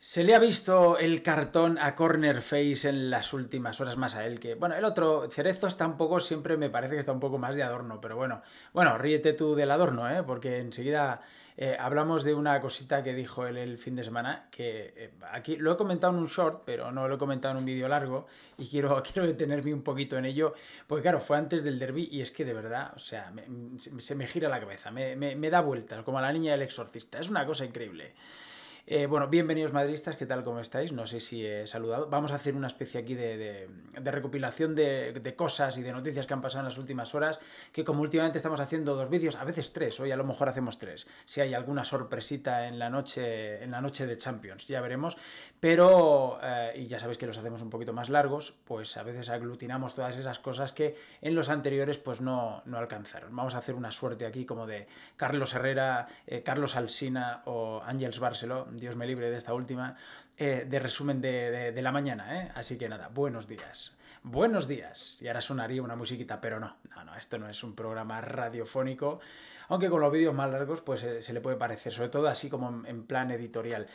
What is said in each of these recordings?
Se le ha visto el cartón a Corner Face en las últimas horas más a él que... Bueno, el otro, Cerezo, está un poco, siempre me parece que está un poco más de adorno, pero bueno. Bueno, ríete tú del adorno, ¿eh? Porque enseguida eh, hablamos de una cosita que dijo él el fin de semana, que eh, aquí lo he comentado en un short, pero no lo he comentado en un vídeo largo, y quiero, quiero detenerme un poquito en ello, porque claro, fue antes del derby, y es que de verdad, o sea, se, me gira la cabeza, me, me da vueltas, como a la niña del exorcista, es una cosa increíble. Eh, bueno, bienvenidos madridistas, ¿qué tal? ¿Cómo estáis? No sé si he saludado. Vamos a hacer una especie aquí de, recopilación de, cosas y de noticias que han pasado en las últimas horas, que como últimamente estamos haciendo dos vídeos, a veces tres, hoy a lo mejor hacemos tres, si hay alguna sorpresita en la noche, en la noche de Champions, ya veremos. Pero, eh, y ya sabéis que los hacemos un poquito más largos, pues a veces aglutinamos todas esas cosas que en los anteriores pues no, no alcanzaron. Vamos a hacer una suerte aquí como de Carlos Herrera, eh, Carlos Alsina o Ángels Barceló Dios me libre de esta última, eh, de resumen de, la mañana, ¿eh? Así que nada, buenos días. Buenos días. Y ahora sonaría una musiquita, pero no, no, no, esto no es un programa radiofónico, aunque con los vídeos más largos pues eh, se le puede parecer, sobre todo así como en, plan editorial.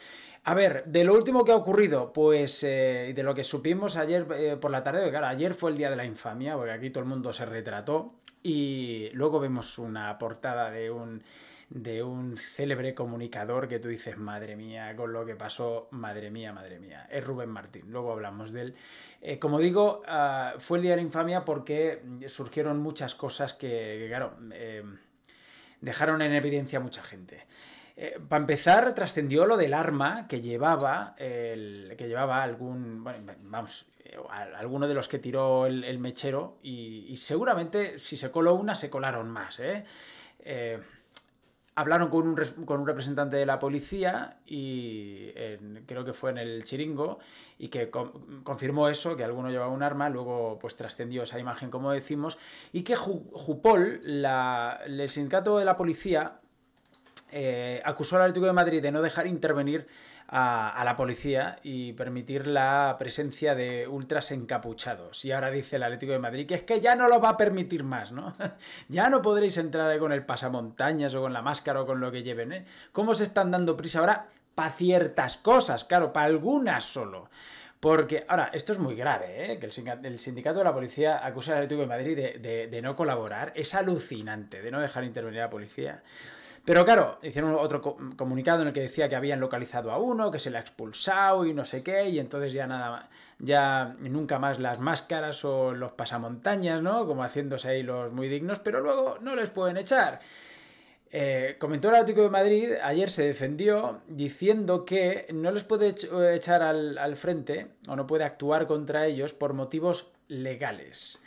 A ver, de lo último que ha ocurrido, pues eh, de lo que supimos ayer por la tarde, claro, ayer fue el día de la infamia, porque aquí todo el mundo se retrató y luego vemos una portada de un de un célebre comunicador que tú dices, madre mía, con lo que pasó, madre mía, madre mía. Es Rubén Martín, luego hablamos de él. Eh, como digo, ah, fue el día de la infamia porque surgieron muchas cosas que, claro, em, dejaron en evidencia a mucha gente. Eh, para empezar, trascendió lo del arma que llevaba el, que llevaba algún. vamos, eh, alguno de los que tiró el, mechero. Y, seguramente si se coló una, se colaron más. ¿eh? eh hablaron con un, con un representante de la policía y creo que fue en el Chiringo y que confirmó eso, que alguno llevaba un arma, luego pues trascendió esa imagen como decimos y que Jupol, la, el sindicato de la policía, eh, acusó al Atlético de Madrid de no dejar intervenir a, la policía y permitir la presencia de ultras encapuchados. Y ahora dice el Atlético de Madrid que es que ya no lo va a permitir más, ¿no? ya no podréis entrar con el pasamontañas o con la máscara o con lo que lleven, ¿eh? ¿Cómo se están dando prisa ahora? Para ciertas cosas, claro, para algunas solo. Porque, ahora, esto es muy grave, ¿eh? que el sindicato de la policía acusa al Atlético de Madrid de no colaborar. Es alucinante de no dejar intervenir a la policía. Pero claro, hicieron otro comunicado en el que decía que habían localizado a uno, que se le ha expulsado y no sé qué, y entonces ya nada, ya nunca más las máscaras o los pasamontañas, ¿no? Como haciéndose ahí los muy dignos, pero luego no les pueden echar. Eh, comentó el Atlético de Madrid, ayer se defendió diciendo que no les puede echar al frente o no puede actuar contra ellos por motivos legales.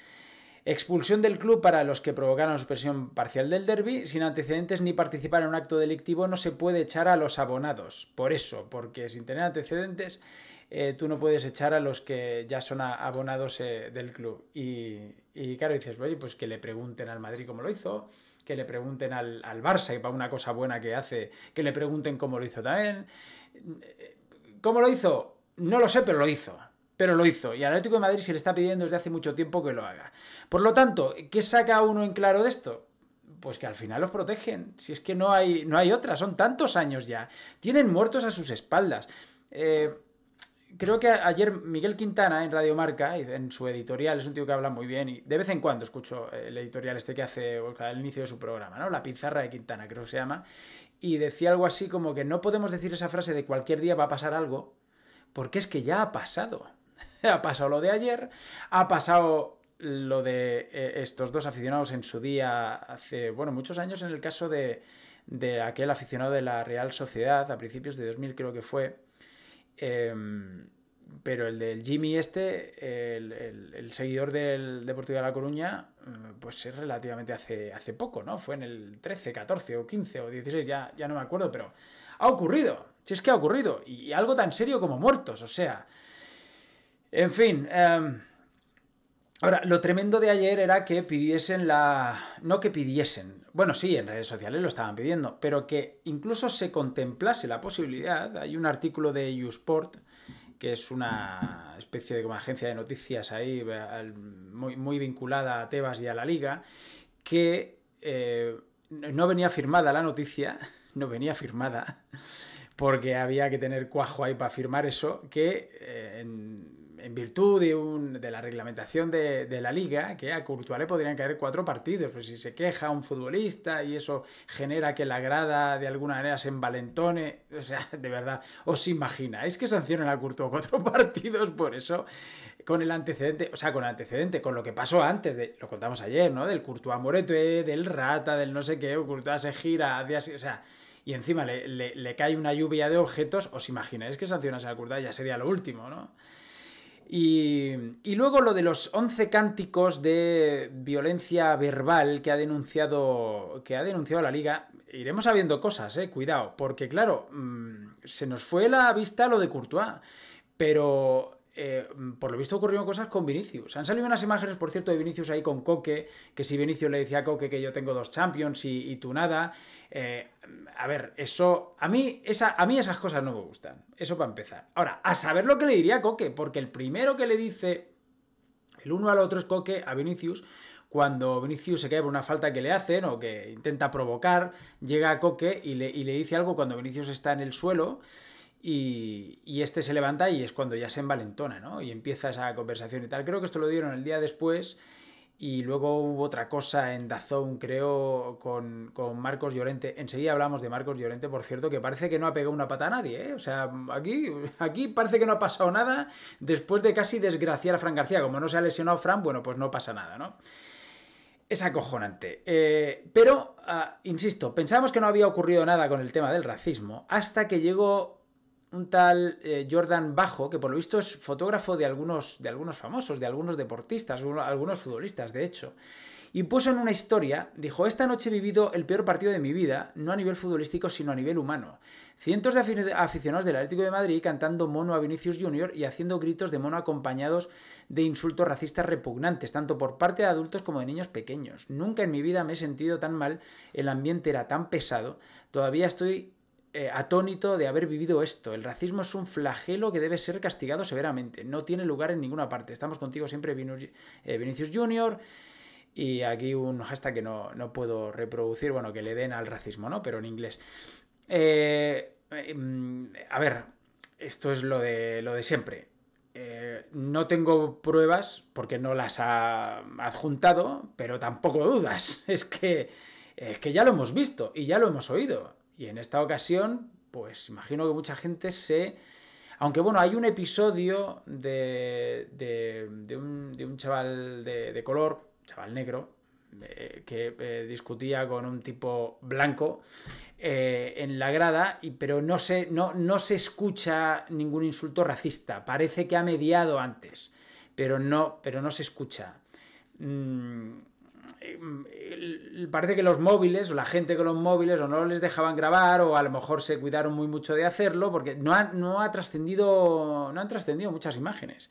Expulsión del club para los que provocaron suspensión parcial del derby. Sin antecedentes ni participar en un acto delictivo no se puede echar a los abonados. Por eso, porque sin tener antecedentes eh, tú no puedes echar a los que ya son abonados eh, del club. Y, claro, dices, oye, pues que le pregunten al Madrid cómo lo hizo, que le pregunten al, al Barça, y para una cosa buena que hace, que le pregunten cómo lo hizo también. Eh, ¿Cómo lo hizo? No lo sé, pero lo hizo. Pero lo hizo y el Atlético de Madrid se le está pidiendo desde hace mucho tiempo que lo haga. Por lo tanto, ¿qué saca uno en claro de esto? Pues que al final los protegen. Si es que no hay, no hay otra, son tantos años ya. Tienen muertos a sus espaldas. Eh, creo que ayer Miguel Quintana en Radio Marca, en su editorial, es un tío que habla muy bien y de vez en cuando escucho el editorial este que hace al inicio de su programa, ¿no? La pizarra de Quintana, creo que se llama. Y decía algo así como que no podemos decir esa frase de cualquier día va a pasar algo, porque es que ya ha pasado. ha pasado lo de ayer, ha pasado lo de eh, estos dos aficionados en su día hace, bueno, muchos años en el caso de, aquel aficionado de la Real Sociedad, a principios de 2000 creo que fue. Em, pero el del Jimmy este, el, seguidor del Deportivo de La Coruña, eh, pues es relativamente hace, hace poco, ¿no? Fue en el 13, 14 o 15 o 16, ya, ya no me acuerdo, pero ha ocurrido. Si es que ha ocurrido. y algo tan serio como muertos, o sea... En fin. Em, ahora, lo tremendo de ayer era que pidiesen la. No que pidiesen. Bueno, sí, en redes sociales lo estaban pidiendo, pero que incluso se contemplase la posibilidad. Hay un artículo de Sport, que es una especie de como agencia de noticias ahí muy, vinculada a Tebas y a la liga, que eh, no venía firmada la noticia, no venía firmada, porque había que tener cuajo ahí para firmar eso, que eh, en, en virtud de, un, de la reglamentación de, la liga, que a Courtois le podrían caer cuatro partidos, pues si se queja un futbolista y eso genera que la grada de alguna manera se envalentone, o sea, de verdad, os imagináis que sancionan a Courtois cuatro partidos por eso, con el antecedente, o sea, con antecedente, con lo que pasó antes, de, lo contamos ayer, ¿no? Del Courtois Morete, del Rata, del no sé qué, Courtois se gira, hacia o sea y encima le, cae una lluvia de objetos, os imagináis que sancionas a Courtois ya sería lo último, ¿no? Y, luego lo de los 11 cánticos de violencia verbal que ha denunciado que ha denunciado la liga, iremos sabiendo cosas, eh, cuidado, porque claro, mm, se nos fue la vista lo de Courtois, pero eh, mm, por lo visto ocurrieron cosas con Vinicius. Han salido unas imágenes, por cierto, de Vinicius ahí con Coque, que si Vinicius le decía a Coque que yo tengo dos Champions y, tú nada. Eh, a ver, eso. A mí, a mí esas cosas no me gustan. Eso para empezar. Ahora, a saber lo que le diría a Coque, porque el primero que le dice el uno al otro es Coque a Vinicius. Cuando Vinicius se cae por una falta que le hacen o que intenta provocar, llega a Coque y le, y le dice algo cuando Vinicius está en el suelo. Y, este se levanta y es cuando ya se envalentona, ¿no? Y empieza esa conversación y tal. Creo que esto lo dieron el día después. Y luego hubo otra cosa en Dazón, creo, con, Marcos Llorente. Enseguida hablamos de Marcos Llorente, por cierto, que parece que no ha pegado una pata a nadie, ¿eh? O sea, aquí, aquí parece que no ha pasado nada después de casi desgraciar a Fran García. Como no se ha lesionado Fran, bueno, pues no pasa nada, ¿no? Es acojonante. Eh, pero, ah, insisto, pensamos que no había ocurrido nada con el tema del racismo hasta que llegó un tal eh, Jordan Bajo, que por lo visto es fotógrafo de algunos, de algunos famosos, de algunos deportistas, algunos futbolistas, de hecho. Y puso en una historia, dijo, esta noche he vivido el peor partido de mi vida, no a nivel futbolístico, sino a nivel humano. Cientos de aficionados del Atlético de Madrid cantando mono a Vinicius Junior y haciendo gritos de mono acompañados de insultos racistas repugnantes, tanto por parte de adultos como de niños pequeños. Nunca en mi vida me he sentido tan mal, el ambiente era tan pesado, todavía estoy eh, atónito de haber vivido esto. El racismo es un flagelo que debe ser castigado severamente. No tiene lugar en ninguna parte. Estamos contigo siempre, eh, Vinicius, Jr. Junior. Y aquí un hashtag que no, puedo reproducir, bueno, que le den al racismo, ¿no? Pero en inglés. Eh, em, a ver, esto es lo de, lo de siempre. no tengo pruebas porque no las ha adjuntado, pero tampoco dudas. Es que, es que ya lo hemos visto y ya lo hemos oído. Y en esta ocasión, pues imagino que mucha gente se... Aunque bueno, hay un episodio de, un, chaval de, color, chaval negro, eh, que eh, discutía con un tipo blanco eh, en la grada, y, pero no se, no, no se escucha ningún insulto racista. Parece que ha mediado antes, pero no, pero no se escucha. Mm, Em, parece que los móviles o la gente con los móviles o no les dejaban grabar o a lo mejor se cuidaron muy mucho de hacerlo porque no, ha, no, ha trascendido, no han trascendido muchas imágenes.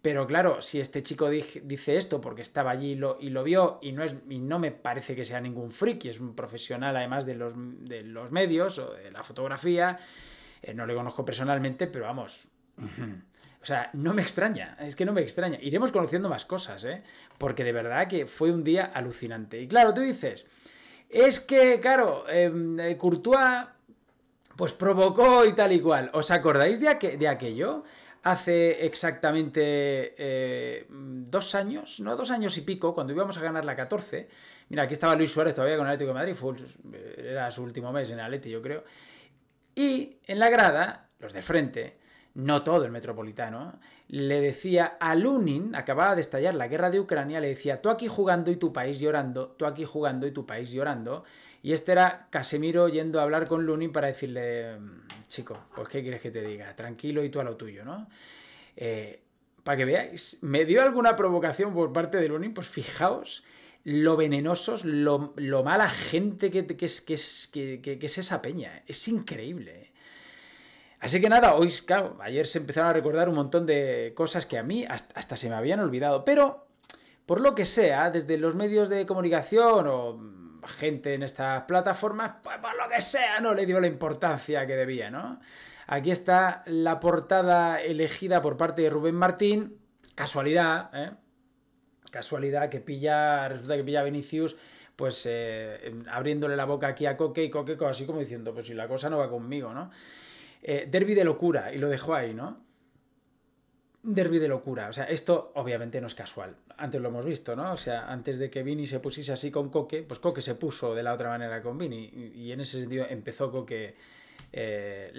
Pero claro, si este chico dice esto porque estaba allí y lo, y lo vio y no, es, no me parece que sea ningún friki, es un profesional además de los, de los medios o de la fotografía, eh, no le conozco personalmente, pero vamos, o sea, no me extraña, es que no me extraña. Iremos conociendo más cosas, ¿eh? Porque de verdad que fue un día alucinante. Y claro, tú dices, es que, claro, em, eh, Courtois, pues provocó y tal y cual. ¿Os acordáis de, aquello? hace exactamente eh, dos años, no dos años y pico, cuando íbamos a ganar la 14. Mira, aquí estaba Luis Suárez todavía con el Atlético de Madrid, era su último mes en el Atlético, yo creo. Y en la grada, los de frente, no todo el metropolitano, le decía a Lunin, acababa de estallar la guerra de Ucrania, le decía, tú aquí jugando y tu país llorando, tú aquí jugando y tu país llorando. Y este era Casemiro yendo a hablar con Lunin para decirle, mm, chico, pues qué quieres que te diga, tranquilo y tú a lo tuyo, ¿no? Eh, para que veáis, me dio alguna provocación por parte de Lunin, pues fijaos lo venenosos, lo, mala gente que, es, que, que, es, esa peña. Es increíble. ¿eh? Así que nada, hoy, claro, ayer se empezaron a recordar un montón de cosas que a mí hasta, se me habían olvidado, pero por lo que sea, desde los medios de comunicación o mm, gente en estas plataformas, pues por lo que sea, no le dio la importancia que debía, ¿no? Aquí está la portada elegida por parte de Rubén Martín, casualidad, ¿eh? Casualidad que pilla, resulta que pilla a Vinicius pues eh, abriéndole la boca aquí a Coque y Coque así como diciendo, pues si la cosa no va conmigo, ¿no? Eh, derby de locura, y lo dejó ahí, ¿no? Derby de locura. O sea, esto obviamente no es casual. Antes lo hemos visto, ¿no? O sea, antes de que Vini se pusiese así con Coque, pues Coque se puso de la otra manera con Vini. Y en ese sentido empezó Coque eh,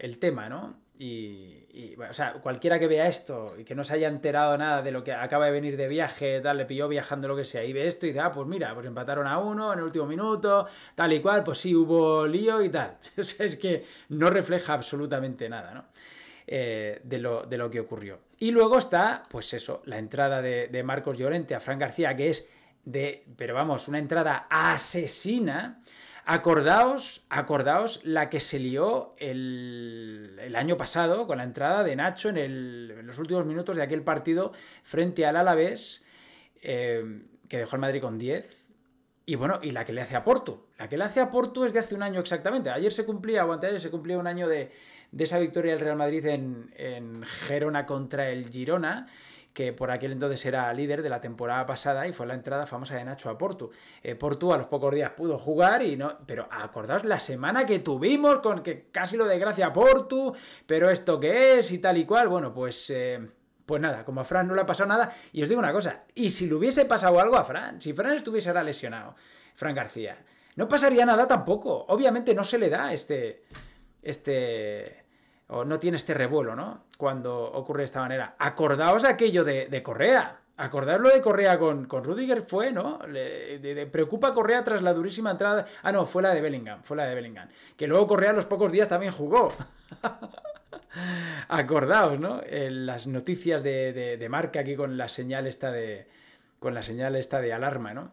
el tema, ¿no? Y, o sea, cualquiera que vea esto y que no se haya enterado nada de lo que acaba de venir de viaje, tal, le pilló viajando lo que sea, y ve esto y dice, ah, pues mira, pues empataron a uno en el último minuto, tal y cual, pues sí hubo lío y tal. O sea, es que no refleja absolutamente nada, ¿no? Eh, de, lo, que ocurrió. Y luego está, pues eso, la entrada de, de Marcos Llorente a Fran García, que es de, pero vamos, una entrada asesina Acordaos, acordaos la que se lió el, año pasado con la entrada de Nacho en, los últimos minutos de aquel partido frente al Alavés, eh, que dejó el Madrid con 10. Y bueno, y la que le hace a Porto. La que le hace a Porto es de hace un año exactamente. Ayer se cumplía, o ayer se cumplía un año de, esa victoria del Real Madrid en, en Gerona contra el Girona que por aquel entonces era líder de la temporada pasada y fue la entrada famosa de Nacho a Portu. Eh, Portu a los pocos días pudo jugar y no, pero acordaos la semana que tuvimos con que casi lo desgracia a Portu, pero esto que es y tal y cual, bueno, pues... Eh, pues nada, como a Fran no le ha pasado nada, y os digo una cosa, y si le hubiese pasado algo a Fran, si Fran estuviese lesionado, Fran García, no pasaría nada tampoco. Obviamente no se le da este, este, o no tiene este revuelo, ¿no? Cuando ocurre de esta manera. Acordaos aquello de, Correa. Acordaos lo de Correa con, con Rudiger fue, ¿no? preocupa Correa tras la durísima entrada. Ah, no, fue la de Bellingham, fue la de Bellingham. Que luego Correa los pocos días también jugó. Acordaos, ¿no? las noticias de, marca aquí con la señal esta de. Con la señal esta de alarma, ¿no?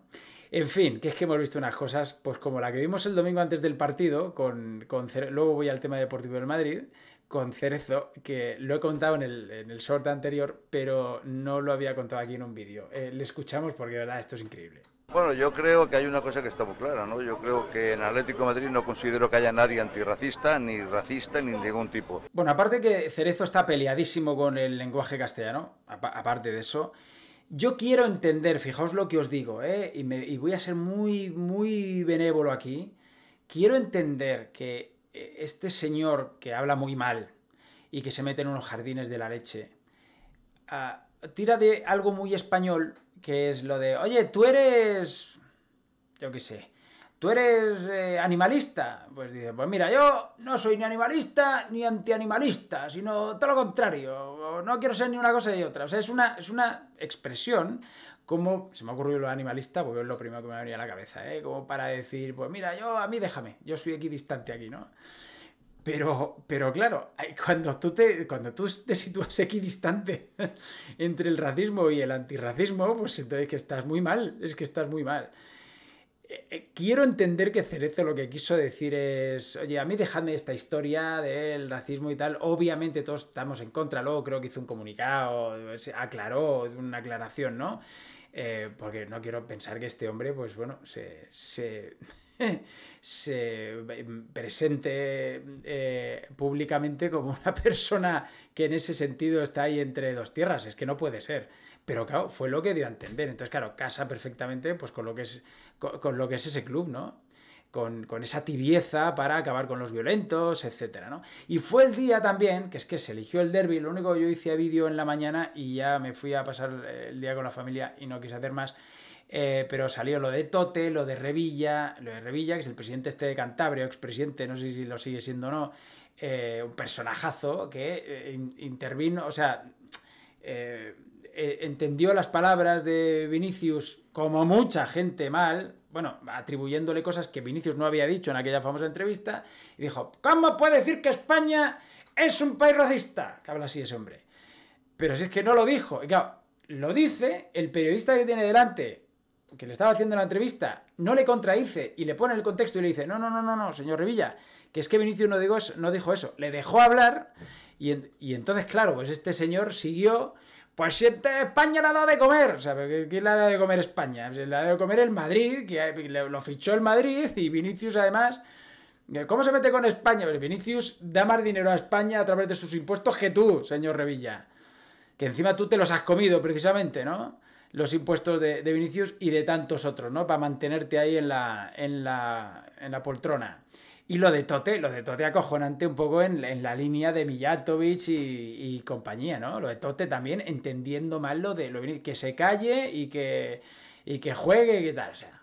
En fin, que es que hemos visto unas cosas, pues como la que vimos el domingo antes del partido, con, con luego voy al tema deportivo del Madrid, con Cerezo, que lo he contado en el, en short anterior, pero no lo había contado aquí en un vídeo. Eh, le escuchamos porque, verdad, esto es increíble. Bueno, yo creo que hay una cosa que está muy clara, ¿no? Yo creo que en Atlético Madrid no considero que haya nadie antirracista, ni racista, ni ningún tipo. Bueno, aparte que Cerezo está peleadísimo con el lenguaje castellano, aparte de eso, yo quiero entender, fijaos lo que os digo, eh, y, y voy a ser muy, muy benévolo aquí, quiero entender que e-, este señor que habla muy mal y que se mete en unos jardines de la leche, ah, tira de algo muy español, que es lo de, oye, tú eres, yo qué sé, ¿Tú eres eh, animalista? Pues dice, pues mira, yo no soy ni animalista ni antianimalista, sino todo lo contrario. No quiero ser ni una cosa ni otra. O sea, es una, es una expresión como, se me ha ocurrido lo animalista, porque es lo primero que me venía a la cabeza, ¿eh? como para decir, pues mira, yo a mí déjame, yo soy equidistante aquí, ¿no? Pero, pero claro, cuando tú, te, cuando tú te sitúas equidistante entre el racismo y el antirracismo, pues entonces que estás muy mal, es que estás muy mal. Eh, eh, quiero entender que Cerezo lo que quiso decir es, oye, a mí dejadme esta historia del racismo y tal, obviamente todos estamos en contra, luego creo que hizo un comunicado, se aclaró, una aclaración, ¿no? Eh, porque no quiero pensar que este hombre, pues bueno, se... se... presente públicamente como una persona que en ese sentido está ahí entre dos tierras. Es que no puede ser. Pero claro, fue lo que dio a entender. Entonces, claro, casa perfectamente pues, con lo que es con, lo que es ese club, ¿no? Con, esa tibieza para acabar con los violentos, etcétera, ¿no? Y fue el día también, que es que se eligió el derby, lo único que yo hice a vídeo en la mañana y ya me fui a pasar el día con la familia y no quise hacer más, eh, pero salió lo de Tote, lo de Revilla, lo de Revilla, que es el presidente este de Cantabria, expresidente, no sé si lo sigue siendo o no, eh, un personajazo que eh, intervino, o sea... Eh, entendió las palabras de Vinicius como mucha gente mal, bueno, atribuyéndole cosas que Vinicius no había dicho en aquella famosa entrevista, y dijo, ¿cómo puede decir que España es un país racista? Que habla así ese hombre. Pero si es que no lo dijo, claro, lo dice el periodista que tiene delante, que le estaba haciendo la entrevista, no le contradice y le pone el contexto y le dice, no, no, no, no, señor Revilla, que es que Vinicius no, dijo eso, le dejó hablar y, y entonces, claro, pues este señor siguió pues este España la ha dado de comer. O ¿quién le ha dado de comer España? La ha dado de comer el Madrid, que lo fichó el Madrid y Vinicius además. Eh, ¿Cómo se mete con España? Pues Vinicius da más dinero a España a través de sus impuestos que tú, señor Revilla. Que encima tú te los has comido precisamente, ¿no? Los impuestos de, Vinicius y de tantos otros, ¿no? Para mantenerte ahí en la, en la, en la poltrona. Y lo de Tote, lo de Tote acojonante un poco en, la línea de Mijatovic y, compañía, ¿no? Lo de Tote también entendiendo mal lo de lo que se calle y que, y que juegue y que tal. O sea,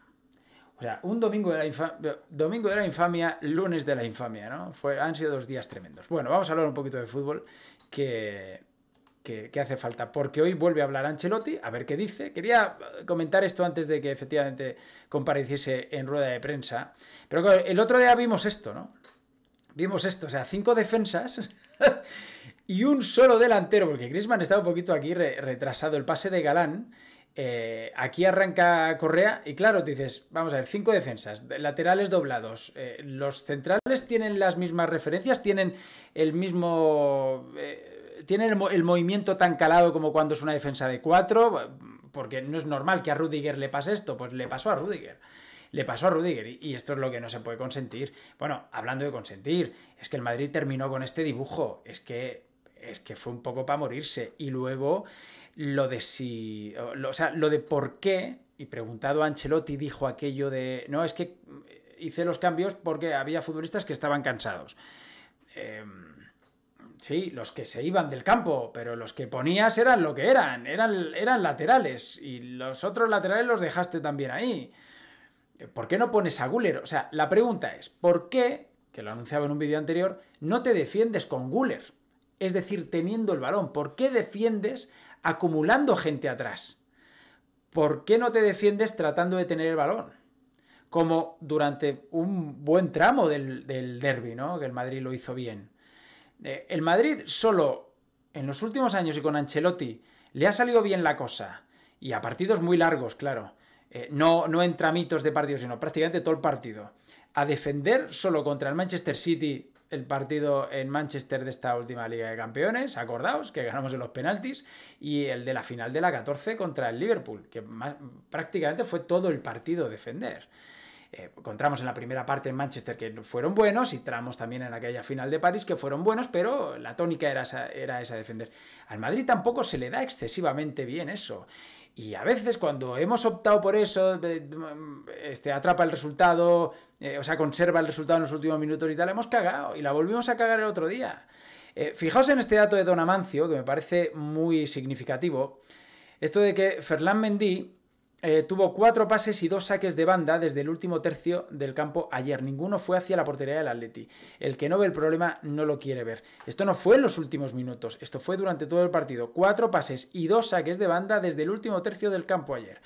o sea un domingo de, la infamia, domingo de la infamia, lunes de la infamia, ¿no? Fue, han sido dos días tremendos. Bueno, vamos a hablar un poquito de fútbol, que que, hace falta, porque hoy vuelve a hablar Ancelotti, a ver qué dice. Quería eh, comentar esto antes de que efectivamente compareciese en rueda de prensa, pero el otro día vimos esto, ¿no? Vimos esto, o sea, cinco defensas y un solo delantero, porque Grisman está un poquito aquí retrasado, el pase de Galán. Eh, aquí arranca Correa y claro, dices, vamos a ver, cinco defensas, laterales doblados, eh, los centrales tienen las mismas referencias, tienen el mismo tiene el, movimiento tan calado como cuando es una defensa de cuatro, porque no es normal que a Rudiger le pase esto, pues le pasó a Rudiger. Le pasó a Rudiger y esto es lo que no se puede consentir. Bueno, hablando de consentir, es que el Madrid terminó con este dibujo, es que es que fue un poco para morirse y luego lo de si o sea, lo de por qué y preguntado a Ancelotti dijo aquello de no, es que eh, hice los cambios porque había futbolistas que estaban cansados. Eh, Sí, los que se iban del campo, pero los que ponías eran lo que eran, eran, eran laterales y los otros laterales los dejaste también ahí. ¿Por qué no pones a Guller? O sea, la pregunta es, ¿por qué, que lo anunciaba en un vídeo anterior, no te defiendes con Guller? Es decir, teniendo el balón, ¿por qué defiendes acumulando gente atrás? ¿Por qué no te defiendes tratando de tener el balón? Como durante un buen tramo del, del derby, ¿no? Que el Madrid lo hizo bien. Eh, el Madrid solo en los últimos años y con Ancelotti le ha salido bien la cosa. Y a partidos muy largos, claro. Eh, no, no en tramitos de partidos, sino prácticamente todo el partido. A defender solo contra el Manchester City el partido en Manchester de esta última Liga de Campeones, acordaos, que ganamos en los penaltis, y el de la final de la 14 contra el Liverpool, que prácticamente fue todo el partido defender. Eh, encontramos en la primera parte en Manchester que fueron buenos y tramos también en aquella final de París que fueron buenos, pero la tónica era esa, era esa defender. Al Madrid tampoco se le da excesivamente bien eso. Y a veces cuando hemos optado por eso, mm, este, atrapa el resultado, eh, o sea, conserva el resultado en los últimos minutos y tal, hemos cagado y la volvimos a cagar el otro día. Eh, fijaos en este dato de Don Amancio, que me parece muy significativo. Esto de que Fernán Mendy eh, tuvo cuatro pases y dos saques de banda desde el último tercio del campo ayer. Ninguno fue hacia la portería del Atleti. El que no ve el problema no lo quiere ver. Esto no fue en los últimos minutos, esto fue durante todo el partido. Cuatro pases y dos saques de banda desde el último tercio del campo ayer.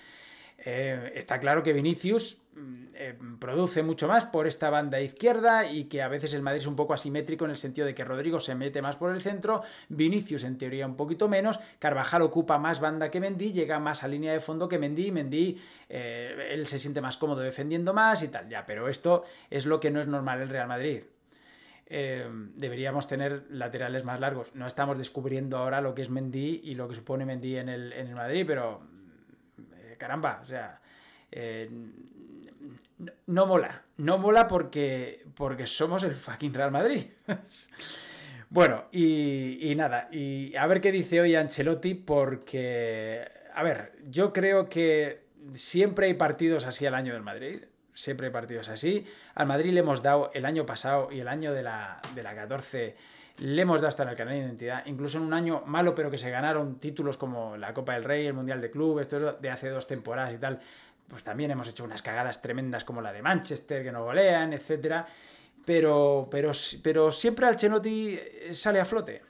Eh, está claro que Vinicius Mm, eh, produce mucho más por esta banda izquierda y que a veces el Madrid es un poco asimétrico en el sentido de que Rodrigo se mete más por el centro, Vinicius en teoría un poquito menos, Carvajal ocupa más banda que Mendy, llega más a línea de fondo que Mendy, Mendy eh, él se siente más cómodo defendiendo más y tal, ya, pero esto es lo que no es normal el Real Madrid. Eh, deberíamos tener laterales más largos. No estamos descubriendo ahora lo que es Mendy y lo que supone Mendy en el, Madrid, pero caramba, o sea, no, mola. No mola porque, porque somos el fucking Real Madrid. bueno, y, nada, y a ver qué dice hoy Ancelotti porque, a ver, yo creo que siempre hay partidos así al año del Madrid. Siempre hay partidos así. Al Madrid le hemos dado el año pasado y el año de la, de 14 le hemos dado hasta en el canal de identidad, incluso en un año malo, pero que se ganaron títulos como la Copa del Rey, el Mundial de Clubes, de hace dos temporadas y tal pues también hemos hecho unas cagadas tremendas como la de Manchester, que no golean, etc. Pero, pero, pero siempre al Chenotti eh, sale a flote.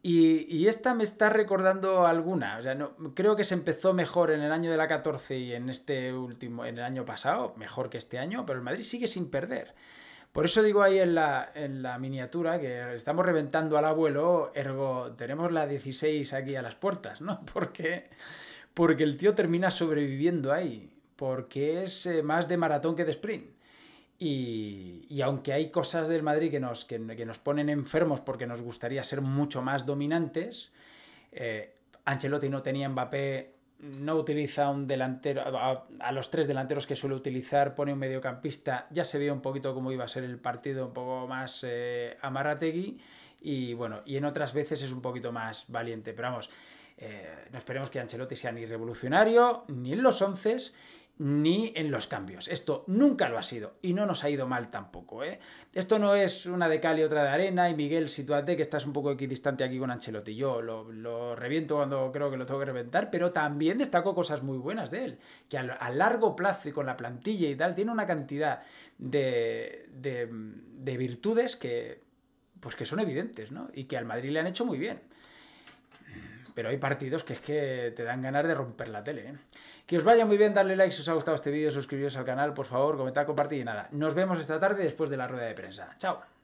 Y, esta me está recordando alguna. O sea, no, creo que se empezó mejor en el año de la 14 y en este último, en el año pasado, mejor que este año, pero el Madrid sigue sin perder. Por eso digo ahí en la, en la miniatura que estamos reventando al abuelo, ergo, tenemos la 16 aquí a las puertas, ¿no? Porque, porque el tío termina sobreviviendo ahí, porque es eh, más de maratón que de sprint. Y, aunque hay cosas del Madrid que nos, nos, ponen enfermos porque nos gustaría ser mucho más dominantes, eh, Ancelotti no tenía Mbappé, no utiliza un delantero, a, los tres delanteros que suele utilizar, pone un mediocampista, ya se ve un poquito cómo iba a ser el partido, un poco más eh, amarrategui, y bueno, y en otras veces es un poquito más valiente, pero vamos, eh, no esperemos que Ancelotti sea ni revolucionario, ni en los once, ni en los cambios. Esto nunca lo ha sido y no nos ha ido mal tampoco. ¿eh? Esto no es una de cal y otra de arena y Miguel, situate que estás un poco equidistante aquí con Ancelotti. Yo lo, reviento cuando creo que lo tengo que reventar, pero también destaco cosas muy buenas de él, que a, largo plazo y con la plantilla y tal, tiene una cantidad de, virtudes que, pues que son evidentes ¿no? y que al Madrid le han hecho muy bien pero hay partidos que es que te dan ganas de romper la tele. ¿eh? Que os vaya muy bien, darle like si os ha gustado este vídeo, suscribiros al canal, por favor, comentad, compartir y nada. Nos vemos esta tarde después de la rueda de prensa. Chao.